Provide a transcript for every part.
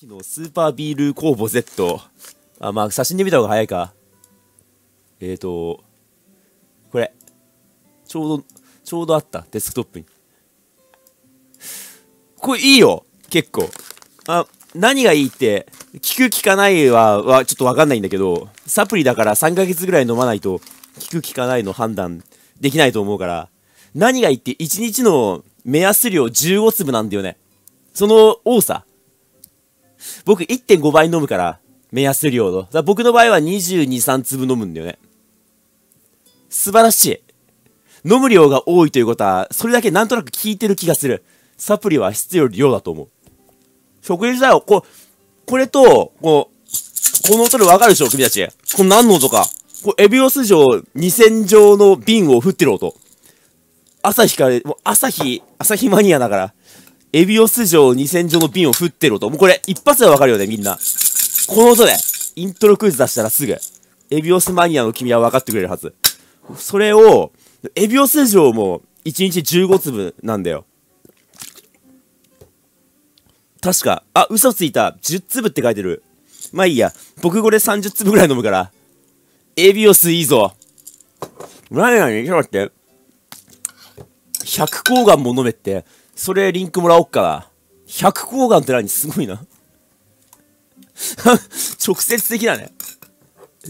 昨日スーパービール工房 Z。あ、まあ、写真で見た方が早いか。えーと、これ。ちょうど、ちょうどあった。デスクトップに。これいいよ結構。あ、何がいいって、聞く聞かないは、はちょっとわかんないんだけど、サプリだから3ヶ月ぐらい飲まないと、聞く聞かないの判断できないと思うから、何がいいって1日の目安量15粒なんだよね。その多さ。僕1.5倍飲むから、目安量の。だ僕の場合は22、3粒飲むんだよね。素晴らしい。飲む量が多いということは、それだけなんとなく効いてる気がする。サプリは質より量だと思う。食事だよ、こう、これと、こう、この音でわかるでしょ君たち。この何の音か。こう、エビオス城2000錠の瓶を振ってる音。朝日から、もう朝日、朝日マニアだから。エビオス城2000錠の瓶を振ってろと。もうこれ、一発でわかるよね、みんな。この音で、イントロクイズ出したらすぐ、エビオスマニアの君は分かってくれるはず。それを、エビオス城も、1日15粒なんだよ。確か、あ、嘘ついた。10粒って書いてる。まあいいや。僕これ30粒ぐらい飲むから。エビオスいいぞ。なになにちょっと待って。100口眼も飲めって。それリンクもらおっかな。100って何すごいな 直接的だね。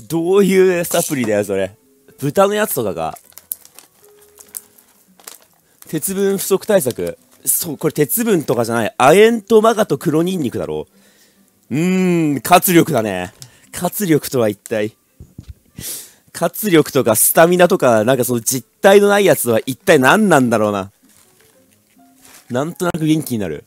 どういうサプリだよ、それ。豚のやつとかか。鉄分不足対策。そう、これ鉄分とかじゃない。亜鉛とマガと黒ニンニクだろう。うーん、活力だね。活力とは一体。活力とかスタミナとか、なんかその実体のないやつは一体何なんだろうな。なんとなく元気になる。